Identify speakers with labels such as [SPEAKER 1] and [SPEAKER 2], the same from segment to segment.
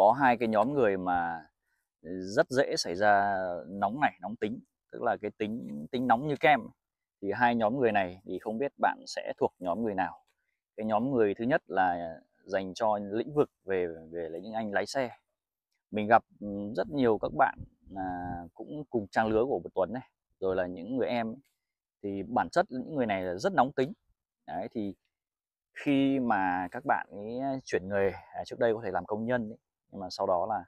[SPEAKER 1] có hai cái nhóm người mà rất dễ xảy ra nóng này nóng tính tức là cái tính tính nóng như kem thì hai nhóm người này thì không biết bạn sẽ thuộc nhóm người nào cái nhóm người thứ nhất là dành cho lĩnh vực về về lấy những anh lái xe mình gặp ừ, rất nhiều các bạn là cũng cùng trang lứa của một Tuấn này rồi là những người em thì bản chất những người này là rất nóng tính đấy thì khi mà các bạn ấy chuyển nghề à, trước đây có thể làm công nhân ấy, nhưng mà sau đó là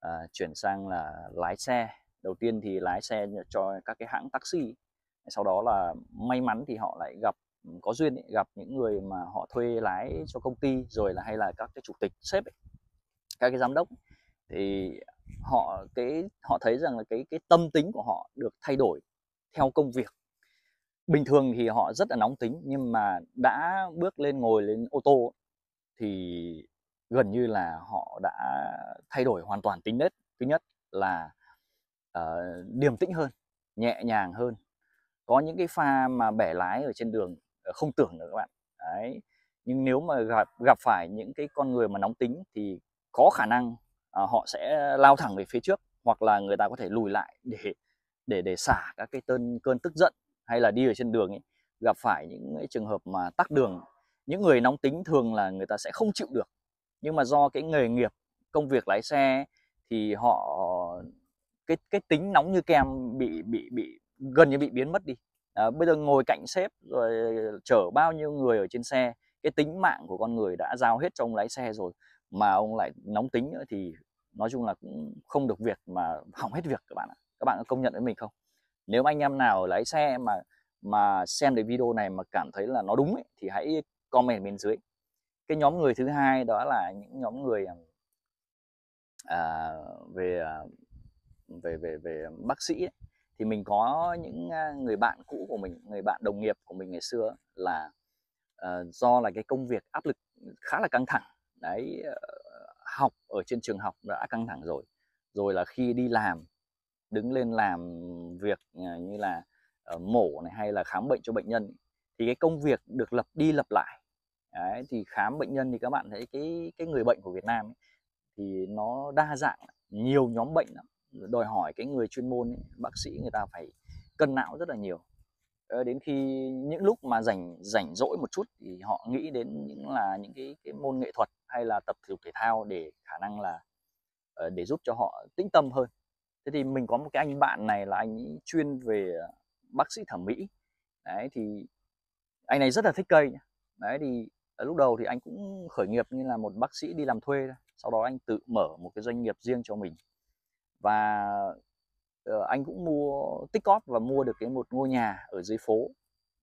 [SPEAKER 1] à, chuyển sang là lái xe đầu tiên thì lái xe cho các cái hãng taxi sau đó là may mắn thì họ lại gặp có duyên ấy, gặp những người mà họ thuê lái cho công ty rồi là hay là các cái chủ tịch sếp ấy, các cái giám đốc thì họ cái họ thấy rằng là cái cái tâm tính của họ được thay đổi theo công việc bình thường thì họ rất là nóng tính nhưng mà đã bước lên ngồi lên ô tô thì gần như là họ đã thay đổi hoàn toàn tính nết thứ nhất là uh, điềm tĩnh hơn nhẹ nhàng hơn có những cái pha mà bẻ lái ở trên đường ờ, không tưởng nữa các bạn đấy nhưng nếu mà gặp gặp phải những cái con người mà nóng tính thì có khả năng uh, họ sẽ lao thẳng về phía trước hoặc là người ta có thể lùi lại để để để xả các cái cơn cơn tức giận hay là đi ở trên đường ấy gặp phải những cái trường hợp mà tắc đường những người nóng tính thường là người ta sẽ không chịu được nhưng mà do cái nghề nghiệp công việc lái xe thì họ cái cái tính nóng như kem bị bị bị gần như bị biến mất đi à, bây giờ ngồi cạnh sếp rồi chở bao nhiêu người ở trên xe cái tính mạng của con người đã giao hết cho ông lái xe rồi mà ông lại nóng tính nữa thì nói chung là cũng không được việc mà hỏng hết việc các bạn ạ các bạn có công nhận với mình không nếu anh em nào lái xe mà mà xem được video này mà cảm thấy là nó đúng ấy, thì hãy comment bên dưới cái nhóm người thứ hai đó là những nhóm người à, về à, về về về bác sĩ ấy. thì mình có những người bạn cũ của mình người bạn đồng nghiệp của mình ngày xưa là uh, do là cái công việc áp lực khá là căng thẳng đấy ờ, học ở trên trường học đã căng thẳng rồi rồi là khi đi làm đứng lên làm việc ờ, như là mổ này hay là khám bệnh cho bệnh nhân thì cái công việc được lập đi lập lại Đấy, thì khám bệnh nhân thì các bạn thấy cái cái người bệnh của Việt Nam ấy, thì nó đa dạng nhiều nhóm bệnh lắm đòi hỏi cái người chuyên môn ấy, bác sĩ người ta phải cân não rất là nhiều ờ, đến khi những lúc mà rảnh rảnh rỗi một chút thì họ nghĩ đến những là những cái cái môn nghệ thuật hay là tập thể dục thể thao để khả năng là ờ, để giúp cho họ tĩnh tâm hơn thế thì mình có một cái anh bạn này là anh chuyên về ờ, bác sĩ thẩm mỹ đấy thì anh này rất là thích cây đấy thì Ờ, lúc đầu thì anh cũng khởi nghiệp như là một bác sĩ đi làm thuê sau đó anh tự mở một cái doanh nghiệp riêng cho mình và ờ, anh cũng mua tích cóp và mua được cái một ngôi nhà ở dưới phố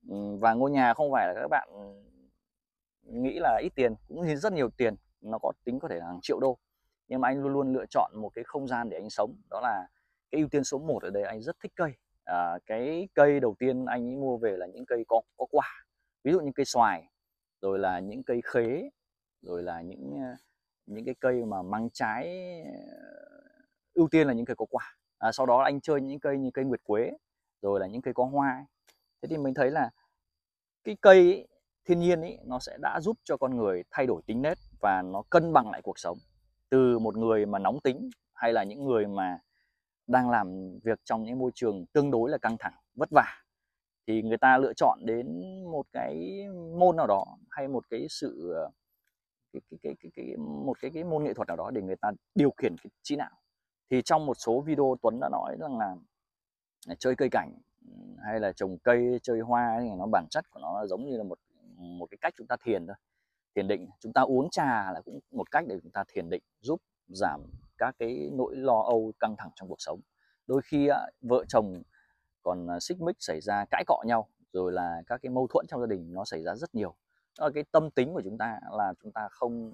[SPEAKER 1] ừ, và ngôi nhà không phải là các bạn nghĩ là ít tiền cũng rất nhiều tiền nó có tính có thể là hàng triệu đô nhưng mà anh luôn luôn lựa chọn một cái không gian để anh sống đó là cái ưu tiên số 1 ở đây anh rất thích cây à, cái cây đầu tiên anh mua về là những cây có có quả ví dụ như cây xoài rồi là những cây khế rồi là những ờ, những cái cây mà mang trái ờ, ưu tiên là những cây có quả à, sau đó anh chơi những cây như cây nguyệt quế rồi là những cây có hoa thế thì mình thấy là cái cây ấy, thiên nhiên ấy, nó sẽ đã giúp cho con người thay đổi tính nết và nó cân bằng lại cuộc sống từ một người mà nóng tính hay là những người mà đang làm việc trong những môi trường tương đối là căng thẳng vất vả thì người ta lựa chọn đến một cái môn nào đó hay một cái sự ờ, cái cái cái cái, cái một cái cái môn nghệ thuật nào đó để người ta điều khiển cái trí não thì trong một số video Tuấn đã nói rằng là, là chơi cây cảnh hay là trồng cây chơi hoa thì nó bản chất của nó giống như là một một cái cách chúng ta thiền thôi thiền định chúng ta uống trà là cũng một cách để chúng ta thiền định giúp giảm các cái nỗi lo âu căng thẳng trong cuộc sống đôi khi vợ chồng còn à, xích mích xảy ra cãi cọ nhau rồi là các cái mâu thuẫn trong gia đình nó xảy ra rất nhiều Ờ, cái tâm tính của chúng ta là chúng ta không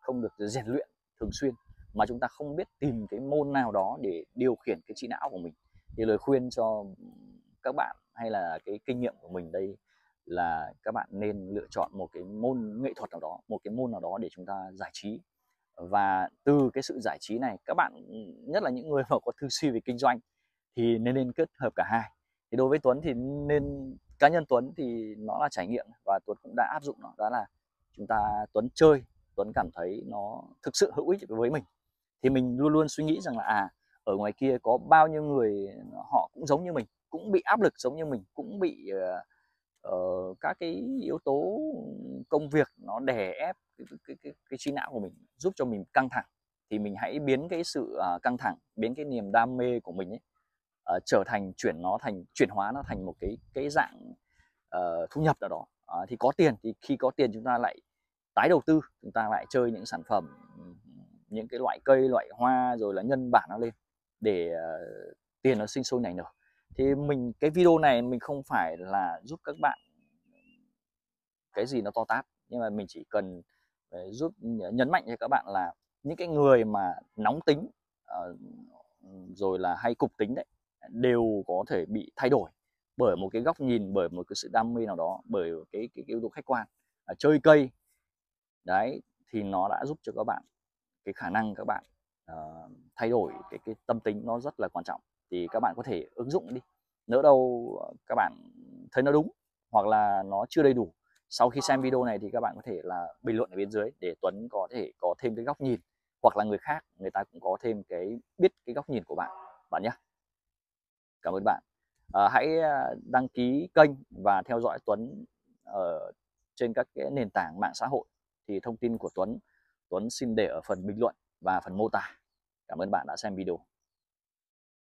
[SPEAKER 1] không được rèn luyện thường xuyên mà chúng ta không biết tìm cái môn nào đó để điều khiển cái trí não của mình thì lời khuyên cho các bạn hay là cái kinh nghiệm của mình đây là các bạn nên lựa chọn một cái môn nghệ thuật nào đó một cái môn nào đó để chúng ta giải trí và từ cái sự giải trí này các bạn nhất là những người mà có thư suy về kinh doanh thì nên nên kết hợp cả hai thì đối với Tuấn thì nên cá nhân Tuấn thì nó là trải nghiệm và Tuấn cũng đã áp dụng nó đó là chúng ta Tuấn chơi Tuấn cảm thấy nó thực sự hữu ích với mình thì mình luôn luôn suy nghĩ rằng là à ở ngoài kia có bao nhiêu người họ cũng giống như mình cũng bị áp lực giống như mình cũng bị uh, uh, các cái yếu tố công việc nó đè ép cái, cái, cái, cái trí não của mình giúp cho mình căng thẳng thì mình hãy biến cái sự uh, căng thẳng biến cái niềm đam mê của mình ấy Ờ, trở thành chuyển nó thành chuyển hóa nó thành một cái cái dạng uh, thu nhập nào đó uh, thì có tiền thì khi có tiền chúng ta lại tái đầu tư chúng ta lại chơi những sản phẩm những cái loại cây loại hoa rồi là nhân bản nó lên để uh, tiền nó sinh sôi nảy nở thì mình cái video này mình không phải là giúp các bạn cái gì nó to tát nhưng mà mình chỉ cần giúp nhấn mạnh cho các bạn là những cái người mà nóng tính uh, rồi là hay cục tính đấy đều có thể bị thay đổi bởi một cái góc nhìn bởi một cái sự đam mê nào đó bởi cái cái, cái yếu tố khách quan à, chơi cây đấy thì nó đã giúp cho các bạn cái khả năng các bạn uh, thay đổi cái cái tâm tính nó rất là quan trọng thì các bạn có thể ứng dụng đi nỡ đâu ờ, các bạn thấy nó đúng hoặc là nó chưa đầy đủ sau khi xem video này thì các bạn có thể là bình luận ở bên dưới để Tuấn có thể có thêm cái góc nhìn hoặc là người khác người ta cũng có thêm cái biết cái góc nhìn của bạn bạn nhé cảm ơn bạn à, hãy ờ, đăng ký kênh và theo dõi Tuấn ở trên các cái nền tảng mạng xã hội thì thông tin của Tuấn Tuấn xin để ở phần bình luận và phần mô tả cảm ơn bạn đã xem video